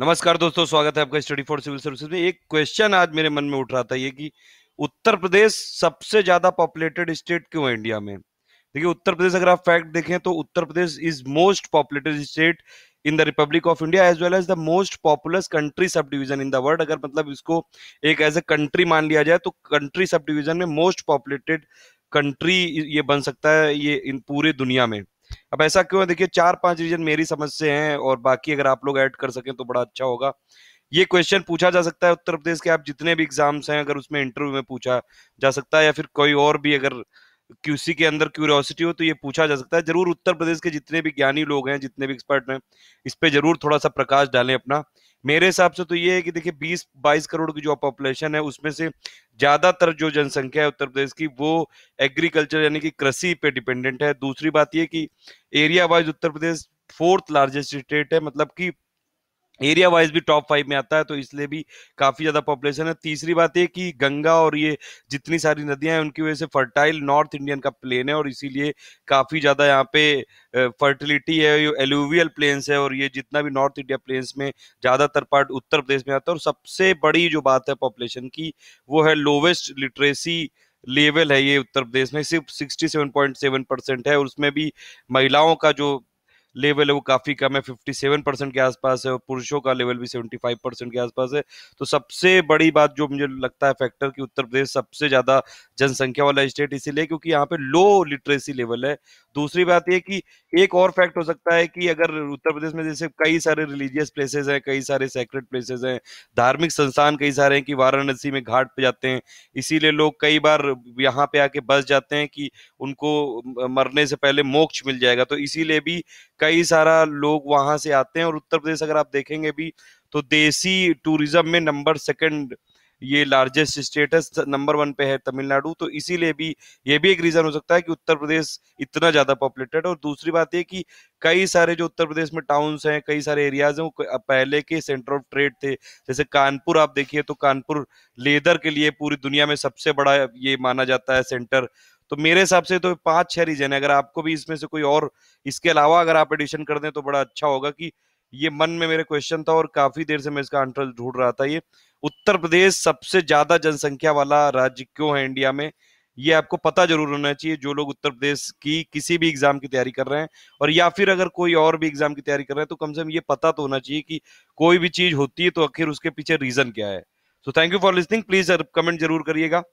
नमस्कार दोस्तों स्वागत है आपका स्टडी फॉर सिविल सर्विसेज में एक क्वेश्चन आज मेरे मन में उठ रहा था ये कि उत्तर प्रदेश सबसे ज्यादा पॉपुलेटेड स्टेट क्यों है इंडिया में देखिए उत्तर प्रदेश अगर आप फैक्ट देखें तो Uttar Pradesh is most populated state in the republic of India as well as the most populous country sub division in the world अगर मतलब इसको एक एज ए कंट्री मान लिया जाए तो कंट्री सब डिविजन में मोस्ट पॉपुलेटेड कंट्री ये बन सकता है ये इन पूरे दुनिया में अब ऐसा क्यों है देखिए चार पांच रीजन मेरी समझ से हैं और बाकी अगर आप लोग ऐड कर सकें तो बड़ा अच्छा होगा ये क्वेश्चन पूछा जा सकता है उत्तर प्रदेश के आप जितने भी एग्जाम्स हैं अगर उसमें इंटरव्यू में पूछा जा सकता है या फिर कोई और भी अगर क्यूसी के अंदर क्यूरियोसिटी हो तो ये पूछा जा सकता है जरूर उत्तर प्रदेश के जितने भी ज्ञानी लोग हैं जितने भी एक्सपर्ट हैं इस पर जरूर थोड़ा सा प्रकाश डालें अपना मेरे हिसाब से तो ये है कि देखिए बीस बाईस करोड़ की जो पॉपुलेशन है उसमें से ज्यादातर जो जनसंख्या है उत्तर प्रदेश की वो एग्रीकल्चर यानी कि कृषि पे डिपेंडेंट है दूसरी बात ये कि area wise Uttar Pradesh fourth largest state है मतलब कि एरिया वाइज भी टॉप फाइव में आता है तो इसलिए भी काफी ज्यादा पॉपुलेशन है तीसरी बात ये कि गंगा और ये जितनी सारी नदियां हैं उनकी वजह से फर्टाइल नॉर्थ इंडियन का प्लेन है और इसीलिए काफी ज्यादा यहाँ पे फर्टिलिटी है ये एलुवियल प्लेन्स है और ये जितना भी नॉर्थ इंडिया प्लेन्स में ज्यादातर पार्ट उत्तर प्रदेश में आता है और सबसे बड़ी जो बात है पॉपुलेशन की वो है लोवेस्ट लिटरेसी लेवल है ये उत्तर प्रदेश में सिर्फ 67.7 परसेंट है और उसमें भी महिलाओं का जो लेवल है वो काफ़ी कम है 57 परसेंट के आसपास है और पुरुषों का लेवल भी 75 परसेंट के आसपास है तो सबसे बड़ी बात जो मुझे लगता है फैक्टर कि उत्तर प्रदेश सबसे ज़्यादा जनसंख्या वाला स्टेट इसीलिए क्योंकि यहाँ पे लो लिटरेसी लेवल है दूसरी बात यह कि एक और फैक्ट हो सकता है कि अगर उत्तर प्रदेश में जैसे कई सारे रिलीजियस प्लेसेस हैं कई सारे सेक्रेट प्लेसेस हैं धार्मिक संस्थान कई सारे हैं कि वाराणसी में घाट पे जाते हैं इसीलिए लोग कई बार यहाँ पे आके बस जाते हैं कि उनको मरने से पहले मोक्ष मिल जाएगा तो इसीलिए भी कई सारा लोग वहां से आते हैं और उत्तर प्रदेश अगर आप देखेंगे भी तो देसी टूरिज्म में नंबर सेकंड ये लार्जेस्ट स्टेटस नंबर वन पे है तमिलनाडु तो इसीलिए भी ये भी एक रीजन हो सकता है कि उत्तर प्रदेश इतना ज्यादा पॉपुलेटेड और दूसरी बात ये कि कई सारे जो उत्तर प्रदेश में टाउन्स हैं कई सारे एरियाज हैं वो पहले के सेंटर ऑफ ट्रेड थे जैसे कानपुर आप देखिए तो कानपुर लेदर के लिए पूरी दुनिया में सबसे बड़ा ये माना जाता है सेंटर तो मेरे हिसाब से तो पांच छह रीजन है अगर आपको भी इसमें से कोई और इसके अलावा अगर आप एडिशन कर दें तो बड़ा अच्छा होगा कि ये मन में मेरे क्वेश्चन था और काफी देर से मैं इसका आंसर ढूंढ रहा था ये उत्तर प्रदेश सबसे ज्यादा जनसंख्या वाला राज्य क्यों है इंडिया में ये आपको पता जरूर होना चाहिए जो लोग उत्तर प्रदेश की किसी भी एग्जाम की तैयारी कर रहे हैं और या फिर अगर कोई और भी एग्जाम की तैयारी कर रहे हैं तो कम से कम ये पता तो होना चाहिए कि कोई भी चीज होती है तो आखिर उसके पीछे रीजन क्या है so thank you for listening please comment जरूर करिएगा